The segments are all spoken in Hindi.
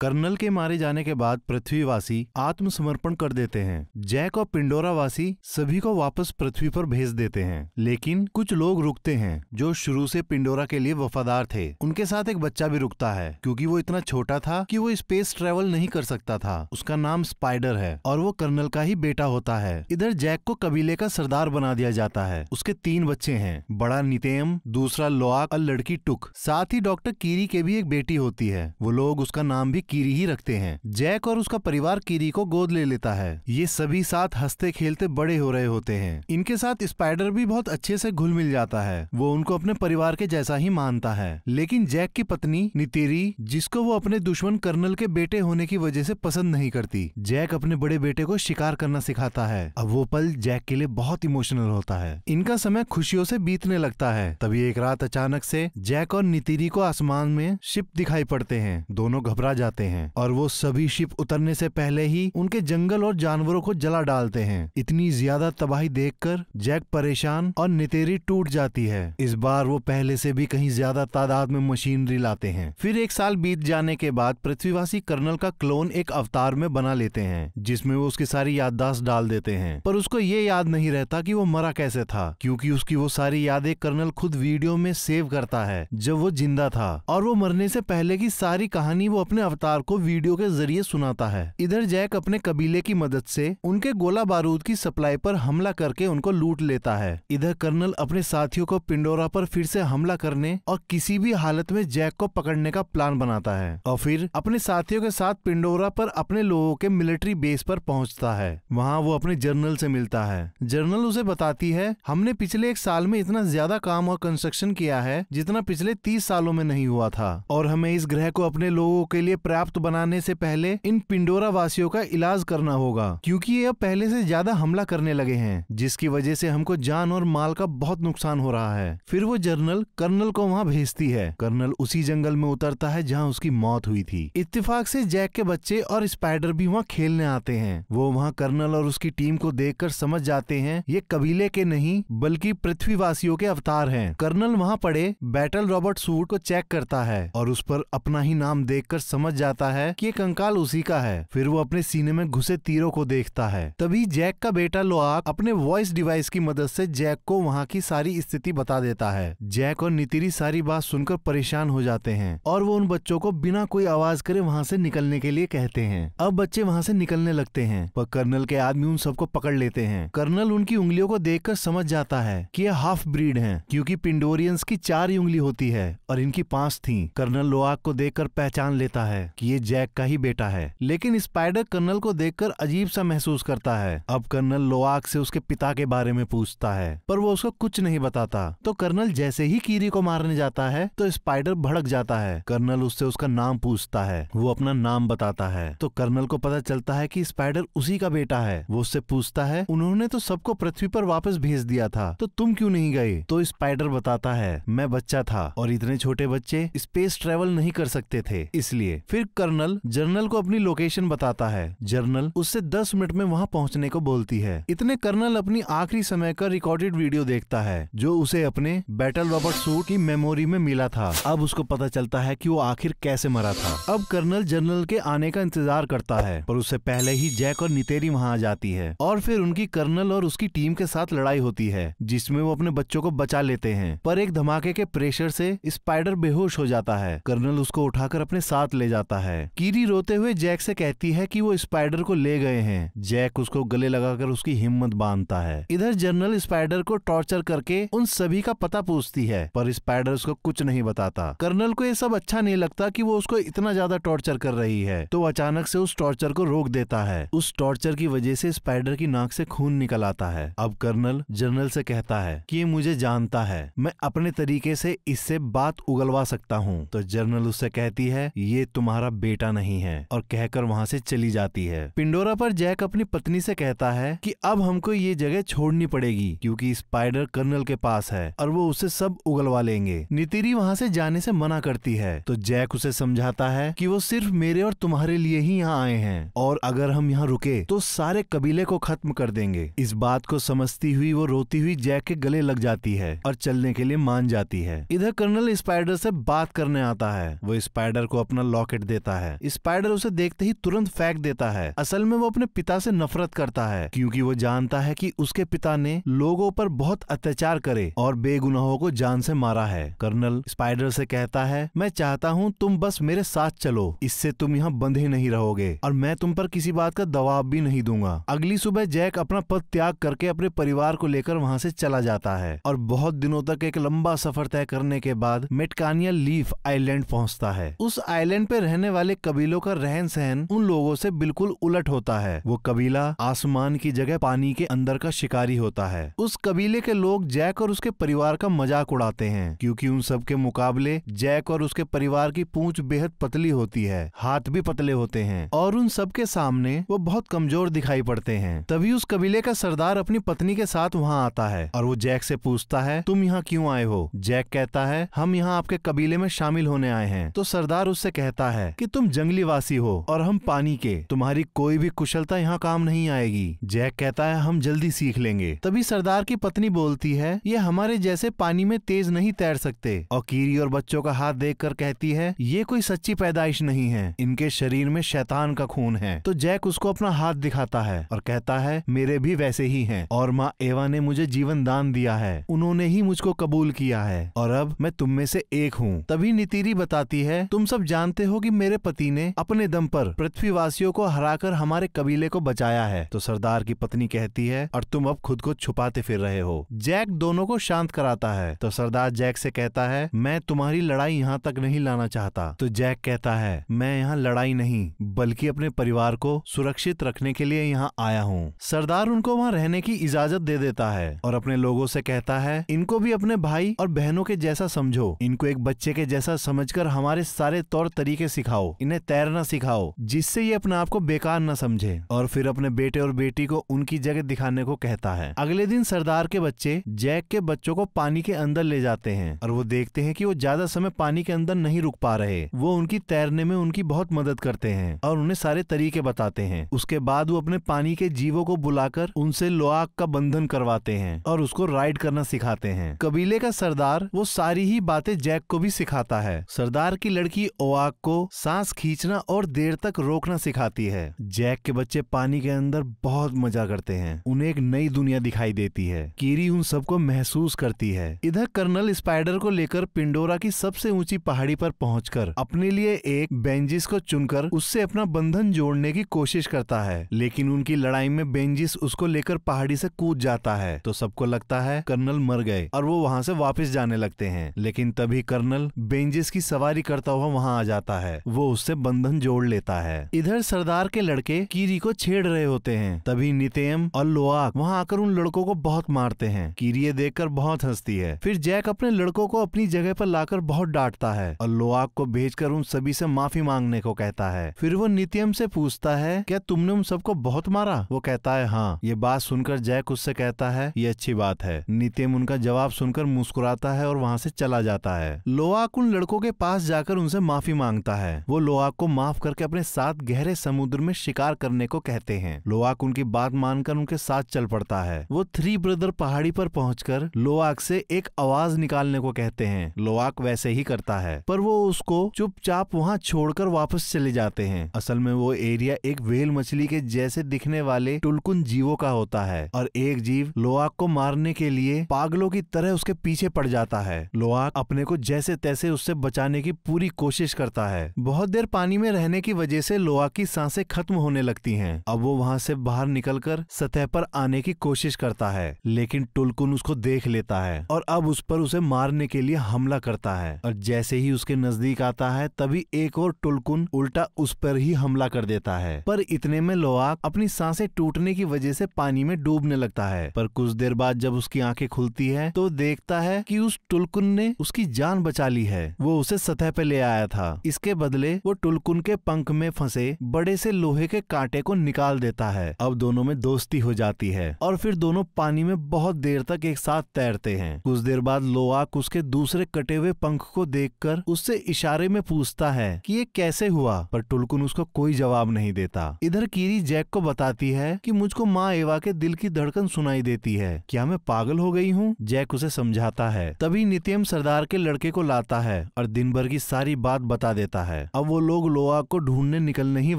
कर्नल के मारे जाने के बाद पृथ्वीवासी आत्मसमर्पण कर देते हैं जैक और पिंडोरावासी सभी को वापस पृथ्वी पर भेज देते हैं लेकिन कुछ लोग रुकते हैं जो शुरू से पिंडोरा के लिए वफादार थे उनके साथ एक बच्चा भी रुकता है क्योंकि वो इतना छोटा था कि वो स्पेस ट्रेवल नहीं कर सकता था उसका नाम स्पाइडर है और वो कर्नल का ही बेटा होता है इधर जैक को कबीले का सरदार बना दिया जाता है उसके तीन बच्चे हैं बड़ा नितेम दूसरा लोआक और लड़की टुक साथ ही डॉक्टर कीरी के भी एक बेटी होती है वो लोग उसका नाम भी कीरी ही रखते हैं जैक और उसका परिवार कीरी को गोद ले लेता है ये सभी साथ हंसते खेलते बड़े हो रहे होते हैं इनके साथ स्पाइडर भी बहुत अच्छे से घुल मिल जाता है वो उनको अपने परिवार के जैसा ही मानता है लेकिन जैक की पत्नी नितेरी जिसको वो अपने दुश्मन कर्नल के बेटे होने की वजह से पसंद नहीं करती जैक अपने बड़े बेटे को शिकार करना सिखाता है अब वो पल जैक के लिए बहुत इमोशनल होता है इनका समय खुशियों से बीतने लगता है तभी एक रात अचानक से जैक और नितिरी को आसमान में शिप दिखाई पड़ते हैं दोनों घबरा जाते आते हैं और वो सभी शिप उतरने से पहले ही उनके जंगल और जानवरों को जला डालते हैं इतनी ज्यादा तबाही देखकर जैक परेशान और नितेरी टूट जाती है इस बार वो पहले से भी कहीं ज्यादा तादाद में मशीनरी लाते हैं फिर एक साल बीत जाने के बाद पृथ्वीवासी कर्नल का क्लोन एक अवतार में बना लेते हैं जिसमें वो उसकी सारी याददाश्त डाल देते हैं पर उसको ये याद नहीं रहता कि वो मरा कैसे था क्योंकि उसकी वो सारी यादें कर्नल खुद वीडियो में सेव करता है जब वो जिंदा था और वो मरने से पहले की सारी कहानी वो अपने अवतार अवतार को वीडियो के जरिए सुनाता है इधर जैक अपने कबीले की मदद से उनके गोला बारूद की सप्लाई पर हमला करके उनको लूट लेता है इधर कर्नल अपने साथियों को पिंडोरा पर फिर से हमला करने और किसी भी हालत में जैक को पकड़ने का प्लान बनाता है और फिर अपने साथियों के साथ पिंडोरा पर अपने लोगों के मिलिट्री बेस पर पहुंचता है वहाँ वो अपने जर्नल से मिलता है जर्नल उसे बताती है हमने पिछले एक साल में इतना ज्यादा काम और कंस्ट्रक्शन किया है जितना पिछले तीस सालों में नहीं हुआ था और हमें इस ग्रह को अपने लोगों के लिए पर्याप्त बनाने से पहले इन पिंडोरा वासियों का इलाज करना होगा क्योंकि ये अब पहले से ज्यादा हमला करने लगे हैं जिसकी वजह से हमको जान और माल का बहुत नुकसान हो रहा है फिर वो जर्नल कर्नल को वहाँ भेजती है कर्नल उसी जंगल में उतरता है जहाँ उसकी मौत हुई थी इतफाक से जैक के बच्चे और स्पाइडर भी वहाँ खेलने आते हैं वो वहाँ कर्नल और उसकी टीम को देख समझ जाते हैं ये कबीले के नहीं बल्कि पृथ्वी वासियों के अवतार हैं कर्नल वहाँ पड़े बैटल रॉबर्ट सूट को चेक करता है और उस पर अपना ही नाम देखकर समझ जाता जाता है कि एक कंकाल उसी का है फिर वो अपने सीने में घुसे तीरों को देखता है तभी जैक का बेटा लोआक अपने वॉइस डिवाइस की मदद से जैक को वहाँ की सारी स्थिति बता देता है जैक और नितिरी सारी बात सुनकर परेशान हो जाते हैं और वो उन बच्चों को बिना कोई आवाज करे वहाँ से निकलने के लिए कहते हैं अब बच्चे वहाँ से निकलने लगते हैं पर कर्नल के आदमी उन सबको पकड़ लेते हैं कर्नल उनकी उंगलियों को देख समझ जाता है की ये हाफ ब्रीड है क्योंकि पिंडोरियंस की चार उंगली होती है और इनकी पांच थी कर्नल लोआक को देखकर पहचान लेता है कि ये जैक का ही बेटा है लेकिन स्पाइडर कर्नल को देखकर अजीब सा महसूस करता है अब कर्नल लोआक से उसके पिता के बारे में पूछता है पर वो उसको कुछ नहीं बताता तो कर्नल जैसे ही कीरी को मारने जाता है तो स्पाइडर भड़क जाता है कर्नल उससे उसका नाम पूछता है वो अपना नाम बताता है तो कर्नल को पता चलता है कि स्पाइडर उसी का बेटा है वो उससे पूछता है उन्होंने तो सबको पृथ्वी पर वापस भेज दिया था तो तुम क्यों नहीं गए तो स्पाइडर बताता है मैं बच्चा था और इतने छोटे बच्चे स्पेस ट्रेवल नहीं कर सकते थे इसलिए फिर कर्नल जर्नल को अपनी लोकेशन बताता है जर्नल उससे दस मिनट में वहाँ पहुँचने को बोलती है इतने कर्नल अपनी आखिरी समय का रिकॉर्डेड वीडियो देखता है जो उसे अपने बैटल रॉबर्ट सूट की मेमोरी में मिला था अब उसको पता चलता है की वो आखिर कैसे मरा था अब कर्नल जर्नल के आने का इंतजार करता है पर उससे पहले ही जैक और नितेरी वहाँ आ जाती है और फिर उनकी कर्नल और उसकी टीम के साथ लड़ाई होती है जिसमें वो अपने बच्चों को बचा लेते हैं पर एक धमाके के प्रेशर से स्पाइडर बेहोश हो जाता है कर्नल उसको उठाकर अपने साथ ले जाता जाता है कीरी रोते हुए जैक से कहती है कि वो स्पाइडर को ले गए हैं जैक उसको गले लगाकर उसकी हिम्मत बांधता है इधर जनरल स्पाइडर को टॉर्चर करके उन सभी का पता पूछती है पर स्पाइडर उसको कुछ नहीं बताता कर्नल को ये सब अच्छा नहीं लगता की वो उसको इतना ज्यादा टॉर्चर कर रही है तो अचानक से उस टॉर्चर को रोक देता है उस टॉर्चर की वजह से स्पाइडर की नाक से खून निकल आता है अब कर्नल जनरल से कहता है कि ये मुझे जानता है मैं अपने तरीके से इससे बात उगलवा सकता हूँ तो जनरल उससे कहती है ये तुम्हारा तुम्हारा बेटा नहीं है और कहकर वहाँ से चली जाती है पिंडोरा पर जैक अपनी पत्नी से कहता है कि अब हमको ये जगह छोड़नी पड़ेगी क्योंकि स्पाइडर कर्नल के पास है और वो उसे सब उगलवा लेंगे नितिरी वहाँ से जाने से मना करती है तो जैक उसे समझाता है कि वो सिर्फ मेरे और तुम्हारे लिए ही यहाँ आए हैं और अगर हम यहाँ रुके तो सारे कबीले को खत्म कर देंगे इस बात को समझती हुई वो रोती हुई जैक के गले लग जाती है और चलने के लिए मान जाती है इधर कर्नल स्पाइडर से बात करने आता है वो स्पाइडर को अपना लॉकेट दे देता है स्पाइडर उसे देखते ही तुरंत फेंक देता है असल में वो अपने पिता से नफरत करता है क्योंकि वो जानता है कि उसके पिता ने लोगों पर बहुत अत्याचार करे और बेगुनाहों को जान से मारा है कर्नल स्पाइडर से कहता है मैं चाहता हूँ तुम बस मेरे साथ चलो इससे तुम यहाँ बंधे नहीं रहोगे और मैं तुम पर किसी बात का दबाव भी नहीं दूंगा अगली सुबह जैक अपना पद त्याग करके अपने परिवार को लेकर वहाँ से चला जाता है और बहुत दिनों तक एक लंबा सफर तय करने के बाद मेटकानिया लीफ आइलैंड पहुँचता है उस आइलैंड पे रहने रहने वाले कबीलों का रहन सहन उन लोगों से बिल्कुल उलट होता है वो कबीला आसमान की जगह पानी के अंदर का शिकारी होता है उस कबीले के लोग जैक और उसके परिवार का मजाक उड़ाते हैं क्योंकि उन सबके मुकाबले जैक और उसके परिवार की पूंछ बेहद पतली होती है हाथ भी पतले होते हैं और उन सब के सामने वो बहुत कमजोर दिखाई पड़ते हैं तभी उस कबीले का सरदार अपनी पत्नी के साथ वहाँ आता है और वो जैक से पूछता है तुम यहाँ क्यों आए हो जैक कहता है हम यहाँ आपके कबीले में शामिल होने आए हैं तो सरदार उससे कहता है है कि तुम वासी हो और हम पानी के तुम्हारी कोई भी कुशलता यहाँ काम नहीं आएगी जैक कहता है हम जल्दी सीख लेंगे तभी सरदार की पत्नी बोलती है ये हमारे जैसे पानी में तेज नहीं तैर सकते और कीरी और बच्चों का हाथ देख कर कहती है ये कोई सच्ची पैदाइश नहीं है इनके शरीर में शैतान का खून है तो जैक उसको अपना हाथ दिखाता है और कहता है मेरे भी वैसे ही है और माँ एवा ने मुझे जीवन दान दिया है उन्होंने ही मुझको कबूल किया है और अब मैं तुम में से एक हूँ तभी नितिरी बताती है तुम सब जानते हो कि मेरे पति ने अपने दम पर पृथ्वीवासियों को हराकर हमारे कबीले को बचाया है तो सरदार की पत्नी कहती है और तुम अब खुद को छुपाते फिर रहे हो जैक दोनों को शांत कराता है तो सरदार जैक से कहता है मैं तुम्हारी लड़ाई यहाँ तक नहीं लाना चाहता तो जैक कहता है मैं यहाँ लड़ाई नहीं बल्कि अपने परिवार को सुरक्षित रखने के लिए यहाँ आया हूँ सरदार उनको वहाँ रहने की इजाजत दे देता है और अपने लोगों से कहता है इनको भी अपने भाई और बहनों के जैसा समझो इनको एक बच्चे के जैसा समझकर हमारे सारे तौर तरीके सिखा सिखाओ इन्हें तैरना सिखाओ जिससे ये अपने आप को बेकार न समझे और फिर अपने बेटे और बेटी को उनकी जगह दिखाने को कहता है अगले दिन सरदार के बच्चे जैक के बच्चों को पानी के अंदर ले जाते हैं और वो देखते हैं कि वो ज्यादा समय पानी के अंदर नहीं रुक पा रहे वो उनकी तैरने में उनकी बहुत मदद करते हैं और उन्हें सारे तरीके बताते हैं उसके बाद वो अपने पानी के जीवों को बुलाकर उनसे लोआक का बंधन करवाते हैं और उसको राइड करना सिखाते हैं कबीले का सरदार वो सारी ही बातें जैक को भी सिखाता है सरदार की लड़की ओआक को सांस खींचना और देर तक रोकना सिखाती है जैक के बच्चे पानी के अंदर बहुत मजा करते हैं उन्हें एक नई दुनिया दिखाई देती है कीरी उन सबको महसूस करती है इधर कर्नल स्पाइडर को लेकर पिंडोरा की सबसे ऊंची पहाड़ी पर पहुंचकर अपने लिए एक बेंजिस को चुनकर उससे अपना बंधन जोड़ने की कोशिश करता है लेकिन उनकी लड़ाई में बेंजिस उसको लेकर पहाड़ी से कूद जाता है तो सबको लगता है कर्नल मर गए और वो वहाँ से वापस जाने लगते हैं लेकिन तभी कर्नल बेंजिस की सवारी करता हुआ वहाँ आ जाता है वो उससे बंधन जोड़ लेता है इधर सरदार के लड़के कीरी को छेड़ रहे होते हैं तभी नितेम और लोआक वहाँ आकर उन लड़कों को बहुत मारते हैं कीरी ये कर बहुत हंसती है फिर जैक अपने लड़कों को अपनी जगह पर लाकर बहुत डांटता है और लोआक को कर उन सभी से माफी मांगने को कहता है फिर वो नित्यम से पूछता है क्या तुमने उन सबको बहुत मारा वो कहता है हाँ ये बात सुनकर जैक उससे कहता है ये अच्छी बात है नित्यम उनका जवाब सुनकर मुस्कुराता है और वहाँ से चला जाता है लोआक उन लड़कों के पास जाकर उनसे माफी मांगता है हैं वो लोहाक को माफ करके अपने साथ गहरे समुद्र में शिकार करने को कहते हैं लोहाक उनकी बात मानकर उनके साथ चल पड़ता है वो थ्री ब्रदर पहाड़ी पर पहुंचकर लोआक से एक आवाज निकालने को कहते हैं लोहाक वैसे ही करता है पर वो उसको चुपचाप वहाँ छोड़कर वापस चले जाते हैं असल में वो एरिया एक वेल मछली के जैसे दिखने वाले टुलकुन जीवों का होता है और एक जीव लोहाक को मारने के लिए पागलों की तरह उसके पीछे पड़ जाता है लोहाक अपने को जैसे तैसे उससे बचाने की पूरी कोशिश करता है बहुत देर पानी में रहने की वजह से लोआ की सांसें खत्म होने लगती हैं। अब वो वहाँ से बाहर निकलकर सतह पर आने की कोशिश करता है लेकिन टुलकुन उसको देख लेता है और अब उस पर उसे मारने के लिए हमला करता है और जैसे ही उसके नजदीक आता है तभी एक और टुलकुन उल्टा उस पर ही हमला कर देता है पर इतने में लोआ अपनी सांसें टूटने की वजह से पानी में डूबने लगता है पर कुछ देर बाद जब उसकी आंखें खुलती है तो देखता है कि उस टुलकुन ने उसकी जान बचा ली है वो उसे सतह पे ले आया था इसके बदले बदले वो टुलकुन के पंख में फंसे बड़े से लोहे के कांटे को निकाल देता है अब दोनों में दोस्ती हो जाती है और फिर दोनों पानी में बहुत देर तक एक साथ तैरते हैं कुछ देर बाद लोआक उसके दूसरे कटे हुए पंख को देख उससे इशारे में पूछता है कि ये कैसे हुआ पर टुलकुन उसको कोई जवाब नहीं देता इधर कीरी जैक को बताती है कि मुझको माँ एवा के दिल की धड़कन सुनाई देती है क्या मैं पागल हो गई हूँ जैक उसे समझाता है तभी नित्यम सरदार के लड़के को लाता है और दिन भर की सारी बात बता देता है है अब वो लोग लोहा को ढूंढने निकलने ही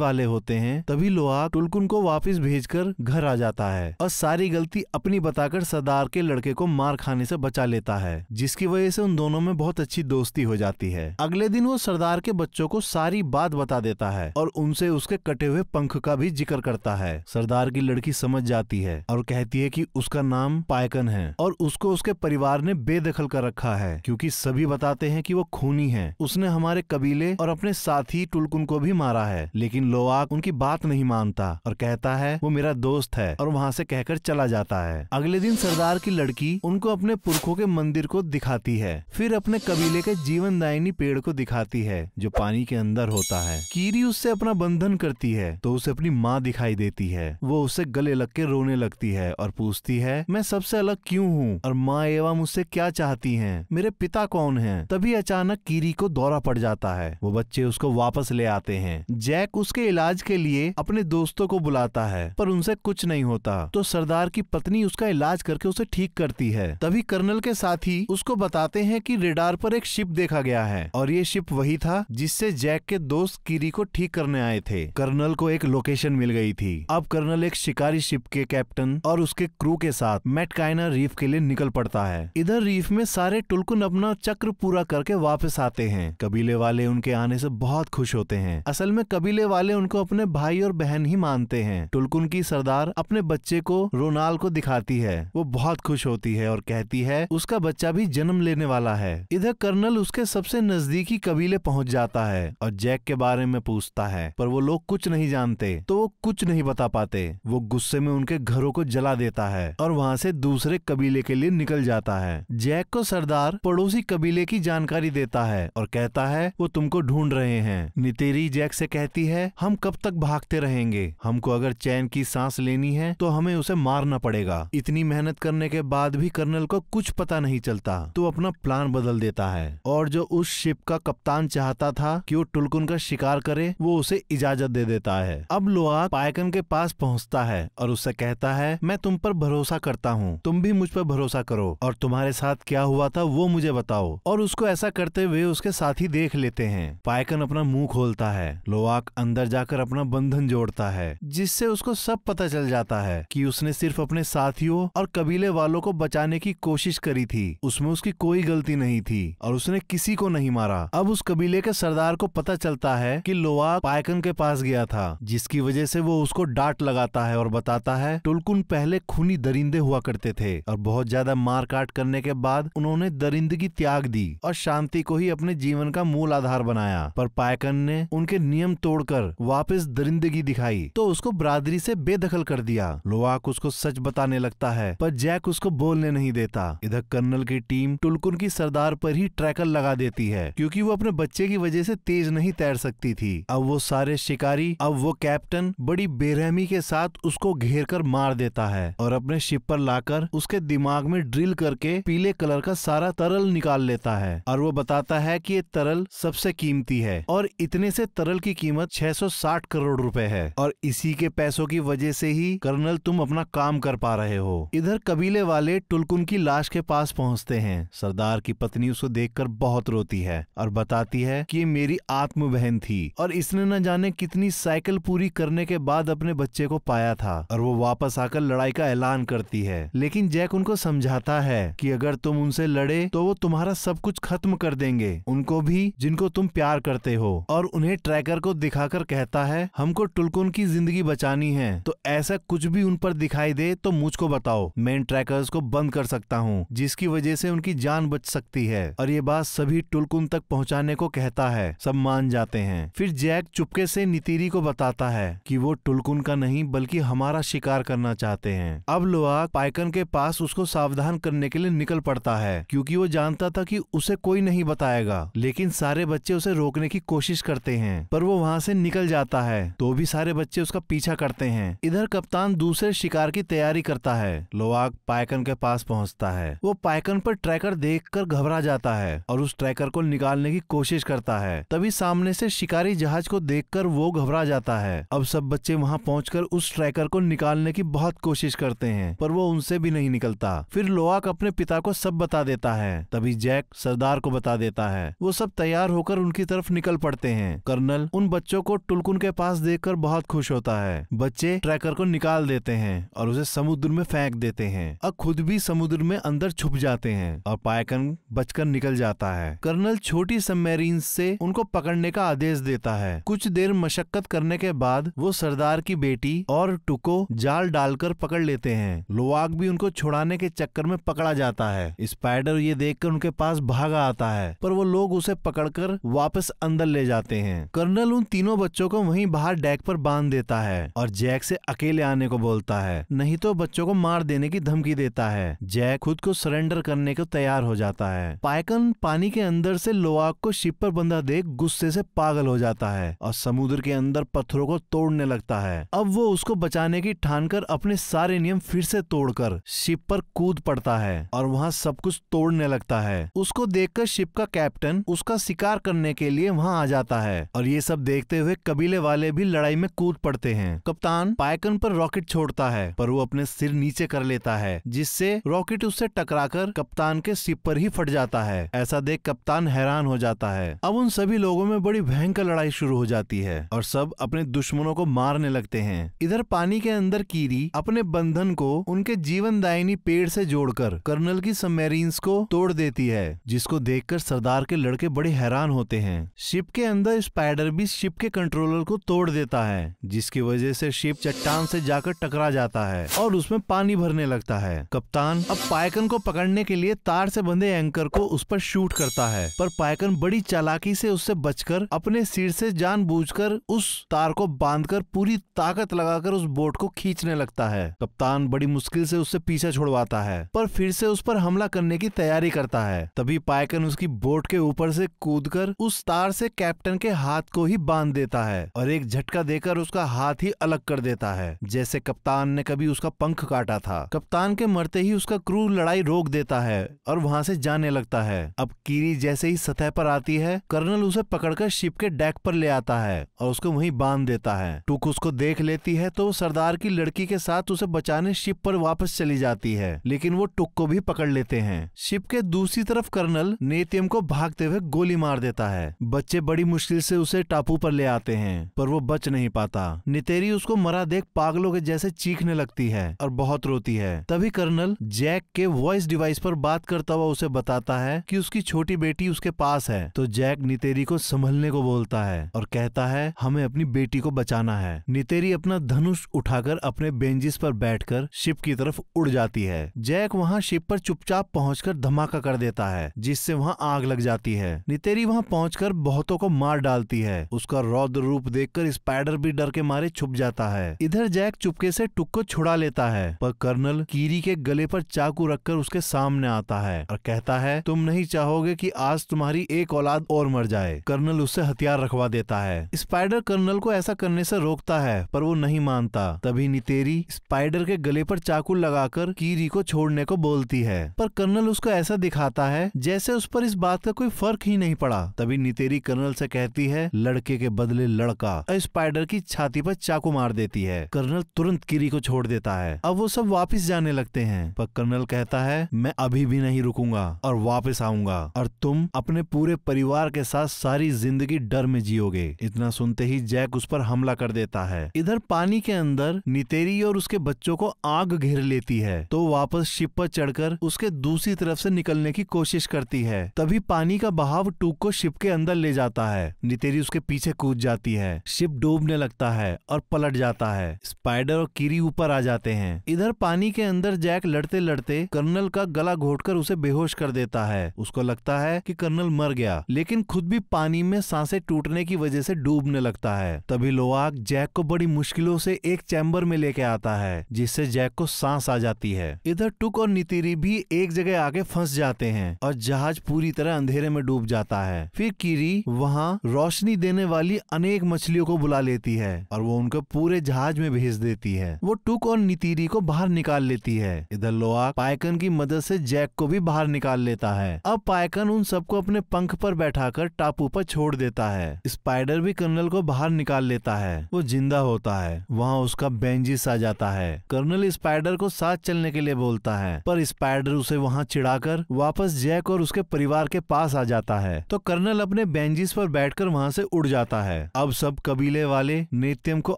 वाले होते हैं तभी लोहा टुलकुन को वापस भेजकर घर आ जाता है और सारी गलती अपनी बताकर सरदार के लड़के को मार खाने से बचा लेता है जिसकी वजह से उन दोनों में बहुत अच्छी दोस्ती हो जाती है अगले दिन वो सरदार के बच्चों को सारी बात बता देता है और उनसे उसके कटे हुए पंख का भी जिक्र करता है सरदार की लड़की समझ जाती है और कहती है कि उसका नाम पायकन है और उसको उसके परिवार ने बेदखल कर रखा है क्योंकि सभी बताते हैं कि वो खूनी है उसने हमारे कबीले और अपने अपने साथी टुलकुन को भी मारा है लेकिन लोवाक उनकी बात नहीं मानता और कहता है वो मेरा दोस्त है और वहाँ से कहकर चला जाता है अगले दिन सरदार की लड़की उनको अपने पुरखों के मंदिर को दिखाती है फिर अपने कबीले के जीवन दायनी पेड़ को दिखाती है जो पानी के अंदर होता है कीरी उससे अपना बंधन करती है तो उसे अपनी माँ दिखाई देती है वो उसे गले लग के रोने लगती है और पूछती है मैं सबसे अलग क्यूँ हूँ और माँ एवं मुझसे क्या चाहती है मेरे पिता कौन है तभी अचानक कीरी को दौरा पड़ जाता है वो बच्चे बच्चे उसको वापस ले आते हैं जैक उसके इलाज के लिए अपने दोस्तों को बुलाता है पर उनसे कुछ नहीं होता तो सरदार की पत्नी उसका इलाज करके उसे ठीक करती है तभी कर्नल के साथी उसको बताते हैं कि रेडार पर एक शिप देखा गया है और ये शिप वही था जिससे जैक के दोस्त कीरी को ठीक करने आए थे कर्नल को एक लोकेशन मिल गई थी अब कर्नल एक शिकारी शिप के कैप्टन और उसके क्रू के साथ मेटकाइना रीफ के लिए निकल पड़ता है इधर रीफ में सारे टुलकुन अपना चक्र पूरा करके वापस आते हैं कबीले वाले उनके आने से बहुत खुश होते हैं असल में कबीले वाले उनको अपने भाई और बहन ही मानते हैं टुलकुन की सरदार अपने बच्चे को रोनाल को दिखाती है वो बहुत खुश होती है और कहती है उसका बच्चा भी जन्म लेने वाला है इधर कर्नल उसके सबसे नजदीकी कबीले पहुंच जाता है और जैक के बारे में पूछता है पर वो लोग कुछ नहीं जानते तो वो कुछ नहीं बता पाते वो गुस्से में उनके घरों को जला देता है और वहाँ से दूसरे कबीले के लिए निकल जाता है जैक को सरदार पड़ोसी कबीले की जानकारी देता है और कहता है वो तुमको ढूंढ रहे हैं नितेरी जैक से कहती है हम कब तक भागते रहेंगे हमको अगर चैन की सांस लेनी है तो हमें उसे मारना पड़ेगा इतनी मेहनत करने के बाद भी कर्नल को कुछ पता नहीं चलता तो अपना प्लान बदल देता है और जो उस शिप का कप्तान चाहता था कि वो टुलकुन का शिकार करे वो उसे इजाजत दे देता है अब लोहा पायकन के पास पहुंचता है और उससे कहता है मैं तुम पर भरोसा करता हूँ तुम भी मुझ पर भरोसा करो और तुम्हारे साथ क्या हुआ था वो मुझे बताओ और उसको ऐसा करते हुए उसके साथी देख लेते हैं पायकन ड्रैकन अपना मुंह खोलता है लोवाक अंदर जाकर अपना बंधन जोड़ता है जिससे उसको सब पता चल जाता है कि उसने सिर्फ अपने साथियों और कबीले वालों को बचाने की कोशिश करी थी उसमें उसकी कोई गलती नहीं थी और उसने किसी को नहीं मारा अब उस कबीले के सरदार को पता चलता है कि लोवाक पायकन के पास गया था जिसकी वजह से वो उसको डांट लगाता है और बताता है टुलकुन पहले खूनी दरिंदे हुआ करते थे और बहुत ज्यादा मार काट करने के बाद उन्होंने दरिंदगी त्याग दी और शांति को ही अपने जीवन का मूल आधार बनाया पर पायकन ने उनके नियम तोड़कर वापस दरिंदगी दिखाई तो उसको बरादरी से बेदखल कर दिया लोवाक उसको सच बताने लगता है पर जैक उसको बोलने नहीं देता इधर कर्नल की टीम टुलकुन की सरदार पर ही ट्रैकर लगा देती है क्योंकि वो अपने बच्चे की वजह से तेज नहीं तैर सकती थी अब वो सारे शिकारी अब वो कैप्टन बड़ी बेरहमी के साथ उसको घेर कर मार देता है और अपने शिप पर लाकर उसके दिमाग में ड्रिल करके पीले कलर का सारा तरल निकाल लेता है और वो बताता है कि ये तरल सबसे कीमती है है और इतने से तरल की कीमत 660 करोड़ रुपए है और इसी के पैसों की वजह से ही कर्नल तुम अपना काम कर पा रहे हो इधर कबीले वाले टुलकुन की लाश के पास पहुंचते हैं सरदार की पत्नी उसको देखकर बहुत रोती है और बताती है कि मेरी आत्म बहन थी और इसने न जाने कितनी साइकिल पूरी करने के बाद अपने बच्चे को पाया था और वो वापस आकर लड़ाई का ऐलान करती है लेकिन जैक उनको समझाता है कि अगर तुम उनसे लड़े तो वो तुम्हारा सब कुछ खत्म कर देंगे उनको भी जिनको तुम प्यार करते हो और उन्हें ट्रैकर को दिखाकर कहता है हमको टुलकुन की जिंदगी बचानी है तो ऐसा कुछ भी उन पर दिखाई दे तो मुझको बताओ मैं ट्रैकर्स को बंद कर सकता हूँ जिसकी वजह से उनकी जान बच सकती है और ये बात सभी टुलकुन तक पहुँचाने को कहता है सब मान जाते हैं फिर जैक चुपके से नितिरी को बताता है कि वो टुलकुन का नहीं बल्कि हमारा शिकार करना चाहते हैं अब लोहा पाइकन के पास उसको सावधान करने के लिए निकल पड़ता है क्योंकि वो जानता था कि उसे कोई नहीं बताएगा लेकिन सारे बच्चे उसे रोक रोकने की कोशिश करते हैं पर वो वहाँ से निकल जाता है तो भी सारे बच्चे उसका पीछा करते हैं इधर कप्तान दूसरे शिकार की तैयारी करता है लोवाग पायकन के पास पहुँचता है वो पायकन पर ट्रैकर देख कर घबरा जाता है और उस ट्रैकर को निकालने की कोशिश करता है तभी सामने से शिकारी जहाज को देख वो घबरा जाता है अब सब बच्चे वहाँ पहुँच उस ट्रैकर को निकालने की बहुत कोशिश करते हैं पर वो उनसे भी नहीं निकलता फिर लोआक अपने पिता को सब बता देता है तभी जैक सरदार को बता देता है वो सब तैयार होकर उनकी तरफ तरफ निकल पड़ते हैं कर्नल उन बच्चों को टुलकुन के पास देखकर बहुत खुश होता है बच्चे ट्रैकर को निकाल देते हैं और उसे समुद्र में फेंक देते हैं और खुद भी समुद्र में अंदर छुप जाते हैं और पायकन बचकर निकल जाता है कर्नल छोटी सबमेरीन से उनको पकड़ने का आदेश देता है कुछ देर मशक्कत करने के बाद वो सरदार की बेटी और टुको जाल डालकर पकड़ लेते हैं लोवाग भी उनको छुड़ाने के चक्कर में पकड़ा जाता है स्पाइडर ये देखकर उनके पास भागा आता है पर वो लोग उसे पकड़कर वापस अंदर ले जाते हैं कर्नल उन तीनों बच्चों को वहीं बाहर डेक पर बांध देता है और जैक से अकेले आने को बोलता है नहीं तो बच्चों को मार देने की धमकी देता है जैक खुद को सरेंडर करने को तैयार हो जाता है पायकन पानी के अंदर से लोआक को शिप पर बंधा देख गुस्से से पागल हो जाता है और समुद्र के अंदर पत्थरों को तोड़ने लगता है अब वो उसको बचाने की ठान कर अपने सारे नियम फिर से तोड़कर शिप पर कूद पड़ता है और वहाँ सब कुछ तोड़ने लगता है उसको देखकर शिप का कैप्टन उसका शिकार करने के लिए लिए वहाँ आ जाता है और ये सब देखते हुए कबीले वाले भी लड़ाई में कूद पड़ते हैं कप्तान पायकन पर रॉकेट छोड़ता है पर वो अपने सिर नीचे कर लेता है जिससे रॉकेट उससे टकराकर कप्तान के सिप पर ही फट जाता है ऐसा देख कप्तान हैरान हो जाता है अब उन सभी लोगों में बड़ी भयंकर लड़ाई शुरू हो जाती है और सब अपने दुश्मनों को मारने लगते हैं इधर पानी के अंदर कीरी अपने बंधन को उनके जीवन दायनी पेड़ से जोड़कर कर्नल की सबमेरीन्स को तोड़ देती है जिसको देखकर सरदार के लड़के बड़े हैरान होते हैं शिप के अंदर स्पाइडर भी शिप के कंट्रोलर को तोड़ देता है जिसकी वजह से शिप चट्टान से जाकर टकरा जाता है और उसमें पानी भरने लगता है कप्तान अब पायकन को पकड़ने के लिए तार से बंधे एंकर को उस पर शूट करता है पर पायकन बड़ी चालाकी से उससे बचकर अपने सिर से कर उस तार को कर पूरी ताकत लगाकर उस बोट को खींचने लगता है कप्तान बड़ी मुश्किल से उससे पीछा छुड़वाता है पर फिर से उस पर हमला करने की तैयारी करता है तभी पायकन उसकी बोट के ऊपर से कर उस तार प्रहार से कैप्टन के हाथ को ही बांध देता है और एक झटका देकर उसका हाथ ही अलग कर देता है जैसे कप्तान ने कभी उसका पंख काटा था कप्तान के मरते ही उसका क्रू लड़ाई रोक देता है और वहां से जाने लगता है अब कीरी जैसे ही सतह पर आती है कर्नल उसे पकड़कर शिप के डेक पर ले आता है और उसको वहीं बांध देता है टुक उसको देख लेती है तो सरदार की लड़की के साथ उसे बचाने शिप पर वापस चली जाती है लेकिन वो टुक को भी पकड़ लेते हैं शिप के दूसरी तरफ कर्नल नेतियम को भागते हुए गोली मार देता है बच्चे बड़ी मुश्किल से उसे टापू पर ले आते हैं पर वो बच नहीं पाता नितेरी उसको मरा देख पागलों के जैसे चीखने लगती है और बहुत रोती है तभी कर्नल जैक के वॉइस डिवाइस पर बात करता हुआ उसे बताता है कि उसकी छोटी बेटी उसके पास है तो जैक नितेरी को संभलने को बोलता है और कहता है हमें अपनी बेटी को बचाना है नितेरी अपना धनुष उठाकर अपने बेंजिस पर बैठकर शिप की तरफ उड़ जाती है जैक वहाँ शिप पर चुपचाप पहुँच धमाका कर देता है जिससे वहाँ आग लग जाती है नितेरी वहाँ पहुँच बहुतों को मार डालती है उसका रौद्र रूप देखकर स्पाइडर भी डर के मारे छुप जाता है इधर जैक चुपके से टुक को छुड़ा लेता है पर कर्नल कीरी के गले पर चाकू रखकर उसके सामने आता है और कहता है तुम नहीं चाहोगे कि आज तुम्हारी एक औलाद और मर जाए कर्नल उससे हथियार रखवा देता है स्पाइडर कर्नल को ऐसा करने से रोकता है पर वो नहीं मानता तभी नितेरी स्पाइडर के गले पर चाकू लगाकर कीरी को छोड़ने को बोलती है पर कर्नल उसको ऐसा दिखाता है जैसे उस पर इस बात का कोई फर्क ही नहीं पड़ा तभी नितेरी फेरी कर्नल से कहती है लड़के के बदले लड़का स्पाइडर की छाती पर चाकू मार देती है कर्नल तुरंत किरी को छोड़ देता है अब वो सब वापस जाने लगते हैं पर कर्नल कहता है मैं अभी भी नहीं रुकूंगा और वापस आऊंगा और तुम अपने पूरे परिवार के साथ सारी जिंदगी डर में जियोगे इतना सुनते ही जैक उस पर हमला कर देता है इधर पानी के अंदर नितेरी और उसके बच्चों को आग घेर लेती है तो वापस शिप पर चढ़कर उसके दूसरी तरफ से निकलने की कोशिश करती है तभी पानी का बहाव टूक को शिप के अंदर अंदर ले जाता है नितेरी उसके पीछे कूद जाती है शिप डूबने लगता है और पलट जाता है स्पाइडर और कीरी ऊपर आ जाते हैं इधर पानी के अंदर जैक लड़ते लड़ते कर्नल का गला घोट उसे बेहोश कर देता है उसको लगता है कि कर्नल मर गया लेकिन खुद भी पानी में सांसें टूटने की वजह से डूबने लगता है तभी लोआक जैक को बड़ी मुश्किलों से एक चैम्बर में लेके आता है जिससे जैक को सांस आ जाती है इधर टुक और नितिरी भी एक जगह आके फंस जाते हैं और जहाज पूरी तरह अंधेरे में डूब जाता है फिर कीरी मछली वहाँ रोशनी देने वाली अनेक मछलियों को बुला लेती है और वो उनको पूरे जहाज में भेज देती है वो टुक और नितिरी को बाहर निकाल लेती है इधर लोहा पायकन की मदद से जैक को भी बाहर निकाल लेता है अब पायकन उन सबको अपने पंख पर बैठाकर टापू पर छोड़ देता है स्पाइडर भी कर्नल को बाहर निकाल लेता है वो जिंदा होता है वहाँ उसका बेंजिस आ जाता है कर्नल स्पाइडर को साथ चलने के लिए बोलता है पर स्पाइडर उसे वहाँ चिड़ा वापस जैक और उसके परिवार के पास आ जाता है तो कर्नल अपने बेंजिस पर बैठकर वहाँ से उड़ जाता है अब सब कबीले वाले नेत्यम को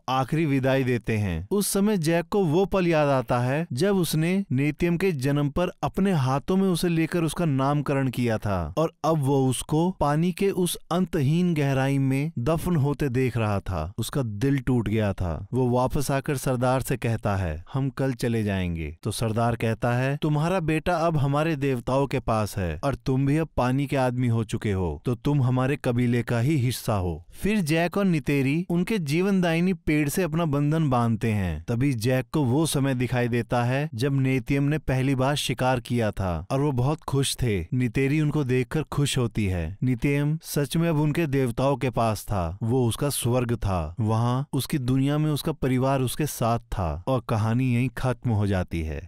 आखिरी विदाई देते हैं उस समय जैक को वो पल याद आता है जब उसने नेत्यम के जन्म पर अपने हाथों में उसे लेकर उसका नामकरण किया था और अब वो उसको पानी के उस अंतहीन गहराई में दफन होते देख रहा था उसका दिल टूट गया था वो वापस आकर सरदार से कहता है हम कल चले जाएंगे तो सरदार कहता है तुम्हारा बेटा अब हमारे देवताओं के पास है और तुम भी अब पानी के आदमी हो चुके हो तो तुम हमारे हमारे कबीले का ही हिस्सा हो फिर जैक और नितेरी उनके जीवनदायिनी पेड़ से अपना बंधन बांधते हैं तभी जैक को वो समय दिखाई देता है जब नेतियम ने पहली बार शिकार किया था और वो बहुत खुश थे नितेरी उनको देखकर खुश होती है नितेम सच में अब उनके देवताओं के पास था वो उसका स्वर्ग था वहाँ उसकी दुनिया में उसका परिवार उसके साथ था और कहानी यही खत्म हो जाती है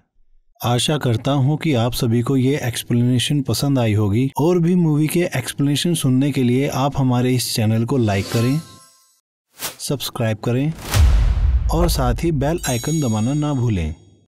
आशा करता हूँ कि आप सभी को ये एक्सप्लेनेशन पसंद आई होगी और भी मूवी के एक्सप्लेनेशन सुनने के लिए आप हमारे इस चैनल को लाइक करें सब्सक्राइब करें और साथ ही बेल आइकन दबाना ना भूलें